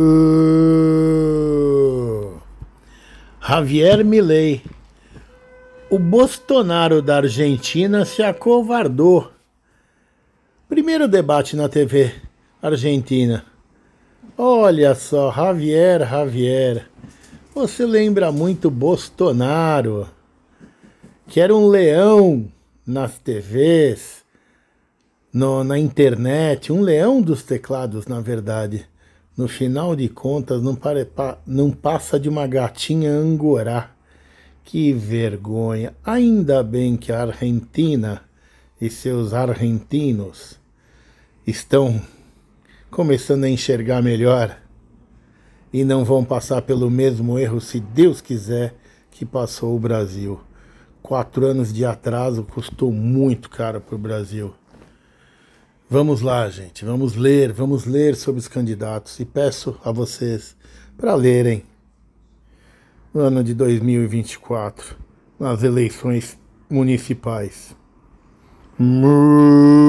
Uh, Javier Milei. O Bolsonaro da Argentina se acovardou. Primeiro debate na TV Argentina. Olha só, Javier, Javier. Você lembra muito Bolsonaro, que era um leão nas TVs, no, na internet, um leão dos teclados, na verdade. No final de contas, não, pare, não passa de uma gatinha angorá. Que vergonha! Ainda bem que a Argentina e seus argentinos estão começando a enxergar melhor e não vão passar pelo mesmo erro, se Deus quiser, que passou o Brasil. Quatro anos de atraso custou muito caro para o Brasil. Vamos lá, gente, vamos ler, vamos ler sobre os candidatos e peço a vocês para lerem no ano de 2024, nas eleições municipais. Mu